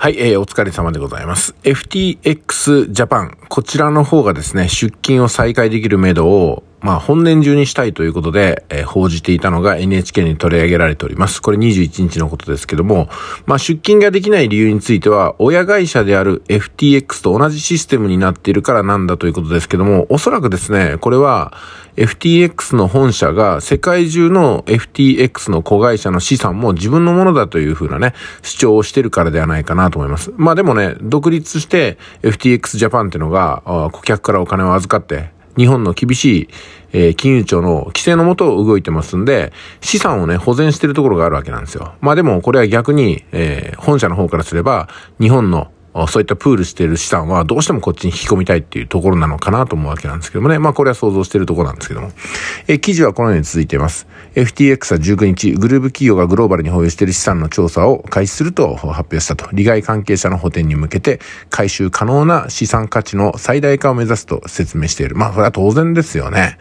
はい、えー、お疲れ様でございます。FTX ジャパン、こちらの方がですね、出勤を再開できるめどを、まあ、本年中にしたいということで、えー、報じていたのが NHK に取り上げられております。これ21日のことですけども、まあ、出勤ができない理由については、親会社である FTX と同じシステムになっているからなんだということですけども、おそらくですね、これは FTX の本社が世界中の FTX の子会社の資産も自分のものだというふうなね、主張をしてるからではないかなと思います。まあでもね、独立して FTX ジャパンっていうのが、顧客からお金を預かって、日本の厳しい、えー、金融庁の規制のもと動いてますんで、資産をね、保全してるところがあるわけなんですよ。まあでもこれは逆に、えー、本社の方からすれば、日本のそういったプールしてる資産はどうしてもこっちに引き込みたいっていうところなのかなと思うわけなんですけどもね。まあこれは想像してるところなんですけども。え記事はこのように続いています。FTX は19日、グループ企業がグローバルに保有している資産の調査を開始すると発表したと。利害関係者の補填に向けて回収可能な資産価値の最大化を目指すと説明している。まあそれは当然ですよね。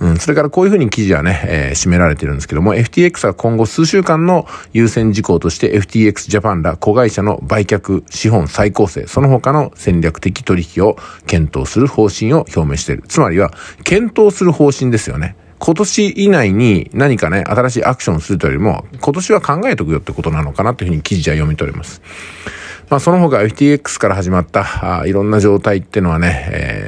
うん、それからこういうふうに記事はね、えー、締められてるんですけども、FTX は今後数週間の優先事項として FTX ジャパンら子会社の売却、資本再構成、その他の戦略的取引を検討する方針を表明している。つまりは、検討する方針ですよね。今年以内に何かね、新しいアクションするというよりも、今年は考えとくよってことなのかなというふうに記事は読み取れます。まあ、その他 FTX から始まった、あいろんな状態ってのはね、えー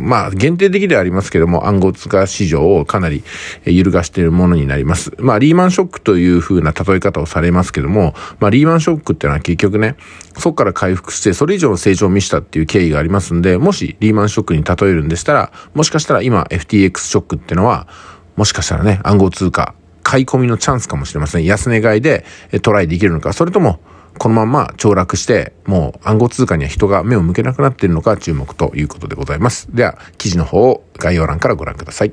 まあ、限定的ではありますけども、暗号通貨市場をかなり揺るがしているものになります。まあ、リーマンショックというふうな例え方をされますけども、まあ、リーマンショックっていうのは結局ね、そこから回復して、それ以上の成長を見せたっていう経緯がありますんで、もしリーマンショックに例えるんでしたら、もしかしたら今 FTX ショックっていうのは、もしかしたらね、暗号通貨、買い込みのチャンスかもしれません。安値買いでトライできるのか、それとも、このまま凋落して、もう暗号通貨には人が目を向けなくなっているのか注目ということでございます。では、記事の方を概要欄からご覧ください。